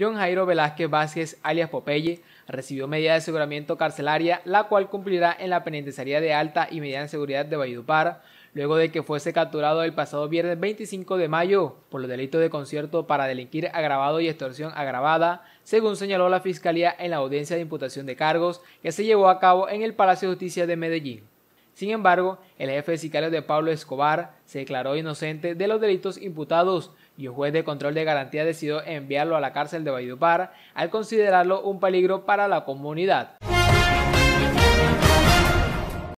John Jairo Velázquez Vázquez, alias Popeye, recibió medida de aseguramiento carcelaria, la cual cumplirá en la penitenciaría de alta y mediana seguridad de Valledupar, luego de que fuese capturado el pasado viernes 25 de mayo por los delitos de concierto para delinquir agravado y extorsión agravada, según señaló la Fiscalía en la audiencia de imputación de cargos que se llevó a cabo en el Palacio de Justicia de Medellín. Sin embargo, el jefe sicario de Pablo Escobar se declaró inocente de los delitos imputados y un juez de control de garantía decidió enviarlo a la cárcel de Valledupar al considerarlo un peligro para la comunidad.